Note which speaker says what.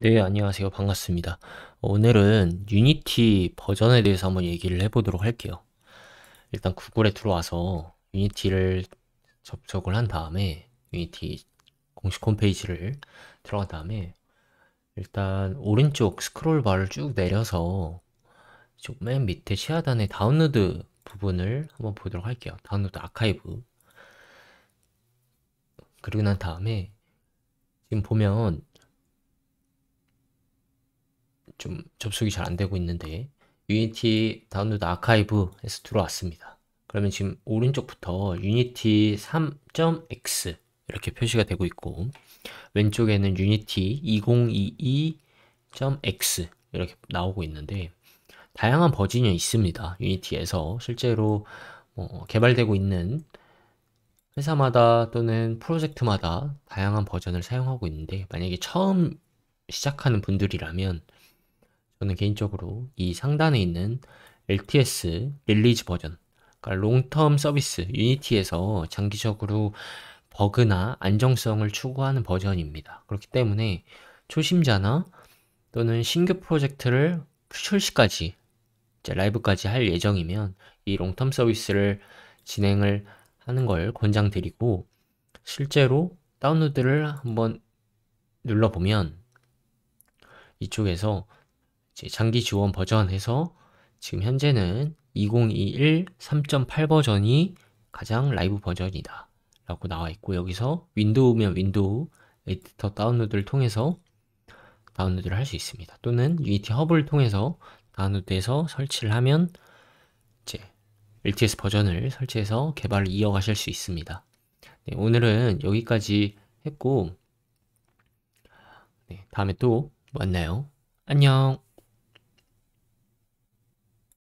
Speaker 1: 네, 안녕하세요. 반갑습니다. 오늘은 유니티 버전에 대해서 한번 얘기를 해보도록 할게요. 일단 구글에 들어와서 유니티를 접속을 한 다음에 유니티 공식 홈페이지를 들어간 다음에 일단 오른쪽 스크롤바를 쭉 내려서 맨 밑에 시하단의 다운로드 부분을 한번 보도록 할게요. 다운로드 아카이브 그리고 난 다음에 지금 보면 좀 접속이 잘 안 되고 있는데 유니티 다운로드 아카이브에서 들어왔습니다. 그러면 지금 오른쪽부터 유니티 3.x 이렇게 표시가 되고 있고 왼쪽에는 유니티 2022.x 이렇게 나오고 있는데 다양한 버전이 있습니다. 유니티에서 실제로 뭐 개발되고 있는 회사마다 또는 프로젝트마다 다양한 버전을 사용하고 있는데 만약에 처음 시작하는 분들이라면 저는 개인적으로 이 상단에 있는 LTS 릴리즈 버전, 그러니까 롱텀 서비스 유니티에서 장기적으로 버그나 안정성을 추구하는 버전입니다. 그렇기 때문에 초심자나 또는 신규 프로젝트를 출시까지 라이브까지 할 예정이면 이 롱텀 서비스를 진행을 하는 걸 권장드리고 실제로 다운로드를 한번 눌러보면 이쪽에서 장기 지원 버전에서 지금 현재는 2021 3.8 버전이 가장 라이브 버전이다 라고 나와 있고 여기서 윈도우면 윈도우 에디터 다운로드를 통해서 다운로드를 할 수 있습니다 또는 유니티 허브를 통해서 다운로드해서 설치를 하면 이제 LTS 버전을 설치해서 개발을 이어가실 수 있습니다 네, 오늘은 여기까지 했고 네, 다음에 또 만나요 안녕